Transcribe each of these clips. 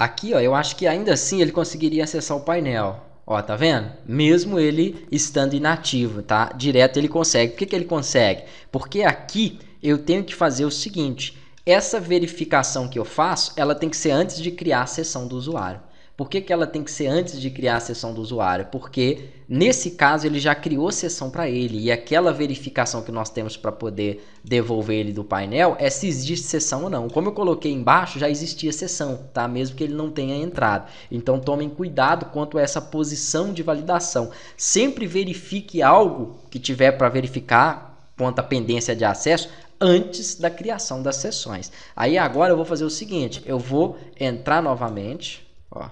Aqui, ó, eu acho que ainda assim ele conseguiria acessar o painel. Ó, tá vendo? Mesmo ele estando inativo, tá? Direto ele consegue. Por que, que ele consegue? Porque aqui eu tenho que fazer o seguinte. Essa verificação que eu faço, ela tem que ser antes de criar a sessão do usuário. Por que, que ela tem que ser antes de criar a sessão do usuário? Porque nesse caso ele já criou sessão para ele e aquela verificação que nós temos para poder devolver ele do painel é se existe sessão ou não. Como eu coloquei embaixo, já existia sessão, tá? Mesmo que ele não tenha entrado. Então tomem cuidado quanto a essa posição de validação. Sempre verifique algo que tiver para verificar quanto à pendência de acesso antes da criação das sessões. Aí agora eu vou fazer o seguinte, eu vou entrar novamente, ó,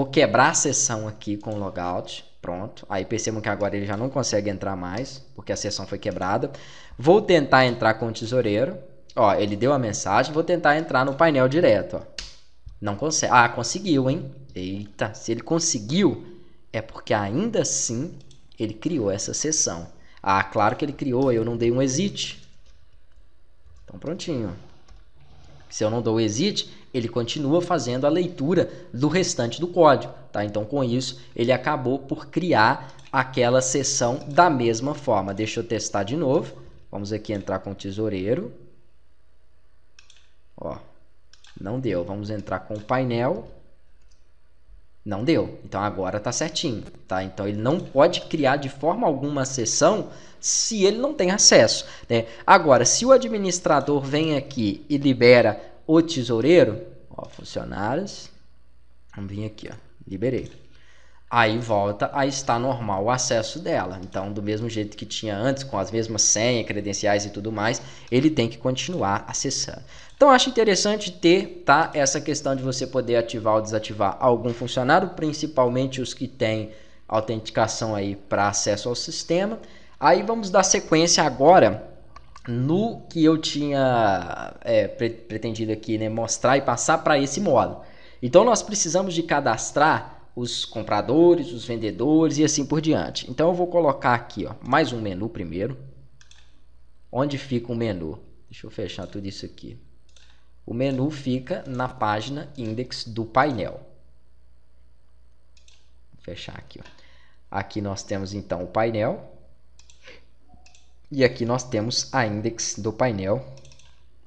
Vou quebrar a sessão aqui com o logout. Pronto. Aí percebam que agora ele já não consegue entrar mais, porque a sessão foi quebrada. Vou tentar entrar com o tesoureiro. Ó, ele deu a mensagem. Vou tentar entrar no painel direto. Ó. Não consegue. Ah, conseguiu, hein? Eita, se ele conseguiu, é porque ainda assim ele criou essa sessão. Ah, claro que ele criou, eu não dei um exit. Então prontinho. Se eu não dou o exit, ele continua fazendo a leitura do restante do código. Tá? Então, com isso, ele acabou por criar aquela sessão da mesma forma. Deixa eu testar de novo. Vamos aqui entrar com o tesoureiro. Ó, não deu. Vamos entrar com o painel. Não deu. Então agora está certinho, tá? Então ele não pode criar de forma alguma sessão se ele não tem acesso, né? Agora, se o administrador vem aqui e libera o tesoureiro, ó, funcionários, vamos vir aqui, ó, liberei. Aí volta a estar normal o acesso dela. Então, do mesmo jeito que tinha antes, com as mesmas senhas, credenciais e tudo mais, ele tem que continuar acessando. Então, acho interessante ter tá, essa questão de você poder ativar ou desativar algum funcionário, principalmente os que têm autenticação aí para acesso ao sistema. Aí vamos dar sequência agora no que eu tinha é, pre pretendido aqui né, mostrar e passar para esse módulo. Então nós precisamos de cadastrar os compradores, os vendedores e assim por diante. Então eu vou colocar aqui ó, mais um menu primeiro. Onde fica o menu? Deixa eu fechar tudo isso aqui. O menu fica na página index do painel. Vou fechar aqui. Ó. Aqui nós temos então o painel e aqui nós temos a index do painel,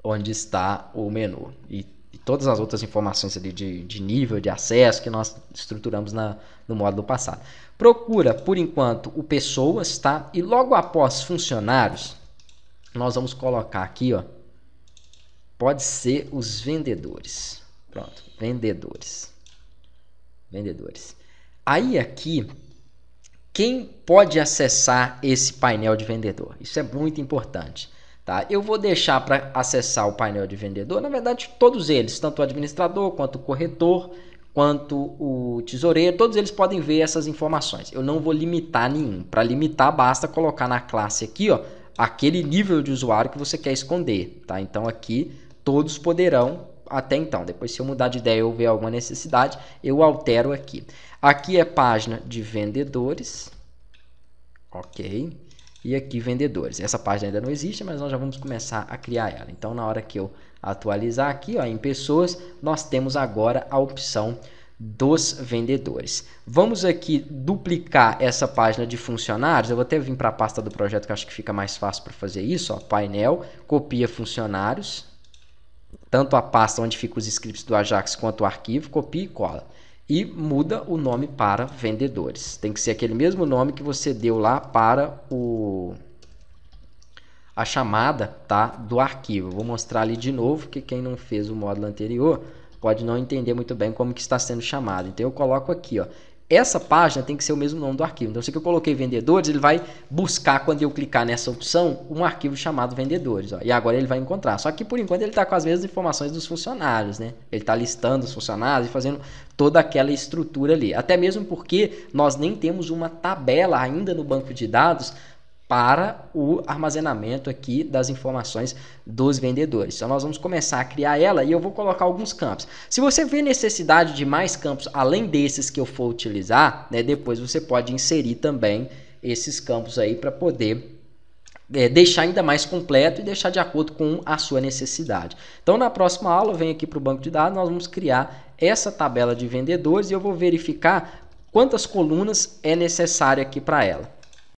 onde está o menu. E, e todas as outras informações ali de, de, nível, de acesso, que nós estruturamos na, no módulo passado. Procura, por enquanto, o pessoas, tá? E logo após funcionários, nós vamos colocar aqui, ó. Pode ser os vendedores. Pronto, vendedores. Vendedores. Aí aqui quem pode acessar esse painel de vendedor. Isso é muito importante. Tá? Eu vou deixar para acessar o painel de vendedor, na verdade, todos eles, tanto o administrador quanto o corretor, quanto o tesoureiro, todos eles podem ver essas informações. Eu não vou limitar nenhum. Para limitar, basta colocar na classe aqui ó, aquele nível de usuário que você quer esconder. Tá? Então aqui todos poderão até então. Depois, se eu mudar de ideia ou ver alguma necessidade, eu altero aqui. Aqui é página de vendedores. Ok. E aqui vendedores. Essa página ainda não existe, mas nós já vamos começar a criar ela. Então, na hora que eu atualizar aqui ó, em pessoas, nós temos agora a opção dos vendedores. Vamos aqui duplicar essa página de funcionários. Eu vou até vir para a pasta do projeto que acho que fica mais fácil para fazer isso. Ó, painel, copia funcionários tanto a pasta onde ficam os scripts do Ajax quanto o arquivo, copia e cola. E muda o nome para vendedores. Tem que ser aquele mesmo nome que você deu lá para o a chamada tá, do arquivo. Vou mostrar ali de novo, que quem não fez o módulo anterior pode não entender muito bem como que está sendo chamado. Então eu coloco aqui, ó, essa página tem que ser o mesmo nome do arquivo. Então, se eu coloquei vendedores, ele vai buscar, quando eu clicar nessa opção, um arquivo chamado vendedores. Ó, e agora ele vai encontrar. Só que, por enquanto, ele está com as mesmas informações dos funcionários. Né? Ele está listando os funcionários e fazendo toda aquela estrutura ali. Até mesmo porque nós nem temos uma tabela ainda no banco de dados para o armazenamento aqui das informações dos vendedores. Então nós vamos começar a criar ela e eu vou colocar alguns campos. Se você vê necessidade de mais campos além desses que eu for utilizar, né, depois você pode inserir também esses campos aí para poder é, deixar ainda mais completo e deixar de acordo com a sua necessidade. Então na próxima aula vem aqui para o banco de dados, nós vamos criar essa tabela de vendedores e eu vou verificar quantas colunas é necessário aqui para ela.